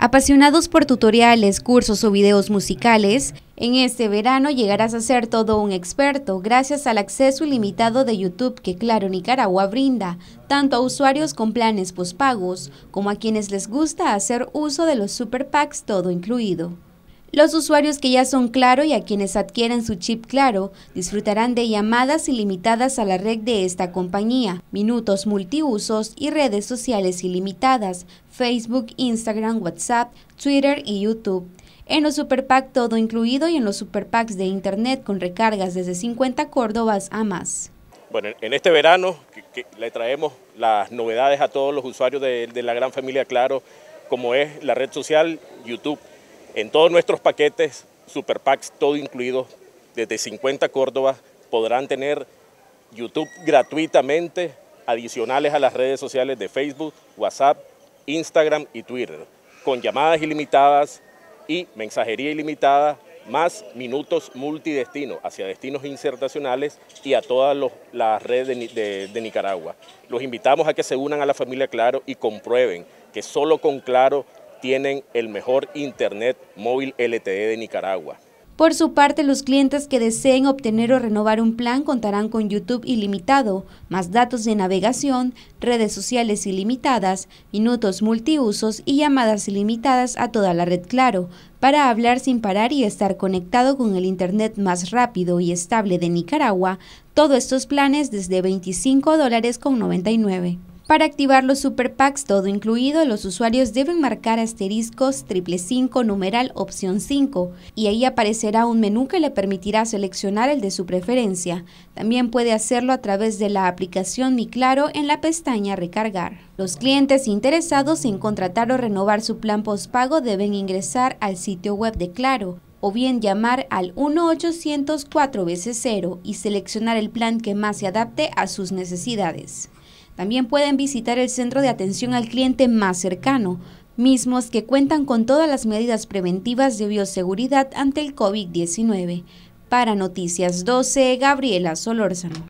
Apasionados por tutoriales, cursos o videos musicales, en este verano llegarás a ser todo un experto gracias al acceso ilimitado de YouTube que Claro Nicaragua brinda, tanto a usuarios con planes pospagos como a quienes les gusta hacer uso de los super packs todo incluido. Los usuarios que ya son Claro y a quienes adquieren su chip Claro disfrutarán de llamadas ilimitadas a la red de esta compañía, minutos multiusos y redes sociales ilimitadas, Facebook, Instagram, WhatsApp, Twitter y YouTube. En los Superpack todo incluido y en los Superpacks de Internet con recargas desde 50 Córdobas a más. Bueno, en este verano le traemos las novedades a todos los usuarios de la gran familia Claro, como es la red social YouTube en todos nuestros paquetes, Super Packs, todo incluido, desde 50 Córdoba, podrán tener YouTube gratuitamente, adicionales a las redes sociales de Facebook, WhatsApp, Instagram y Twitter, con llamadas ilimitadas y mensajería ilimitada, más minutos multidestino hacia destinos insertacionales y a todas las redes de Nicaragua. Los invitamos a que se unan a la familia Claro y comprueben que solo con Claro tienen el mejor Internet móvil LTE de Nicaragua. Por su parte, los clientes que deseen obtener o renovar un plan contarán con YouTube ilimitado, más datos de navegación, redes sociales ilimitadas, minutos multiusos y llamadas ilimitadas a toda la red Claro, para hablar sin parar y estar conectado con el Internet más rápido y estable de Nicaragua, todos estos planes desde $25.99. Para activar los super packs todo incluido, los usuarios deben marcar asteriscos triple numeral opción 5 y ahí aparecerá un menú que le permitirá seleccionar el de su preferencia. También puede hacerlo a través de la aplicación Mi Claro en la pestaña Recargar. Los clientes interesados en contratar o renovar su plan postpago deben ingresar al sitio web de Claro o bien llamar al 1-800-4 veces 0 y seleccionar el plan que más se adapte a sus necesidades. También pueden visitar el centro de atención al cliente más cercano, mismos que cuentan con todas las medidas preventivas de bioseguridad ante el COVID-19. Para Noticias 12, Gabriela Solórzano.